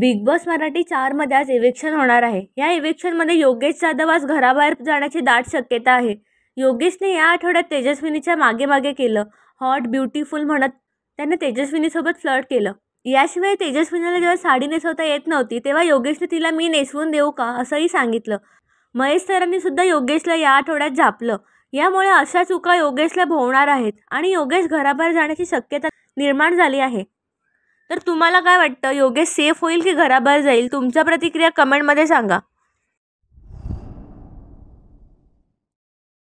big boss Marathi चारमध्ये आज इवेक्शन होणार आहे या इव्हेक्शनमध्ये योगेश जाधव आज घराबाहेर जाण्याची दाट शक्यता आहे योगेशने या आठवड्यात तेजस्विनीच्या मागे मागे केलं हॉट ब्युटिफुल म्हणत त्याने तेजस्विनीसोबत फ्लर्ट केलं याशिवाय तेजस्विनीला जेव्हा साडी नेसवता येत नव्हती तेव्हा योगेशने तिला मी नेसवून देऊ का असंही सांगितलं महेश सरांनी सुद्धा योगेशला या आठवड्यात झापलं यामुळे अशा चुका योगेशला भोवणार आहेत आणि योगेश घराबाहेर जाण्याची शक्यता निर्माण झाली आहे तर तुम्हाला काय वाटतं योगेश सेफ होईल की घराबाहेर जाईल तुमच्या प्रतिक्रिया कमेंटमध्ये सांगा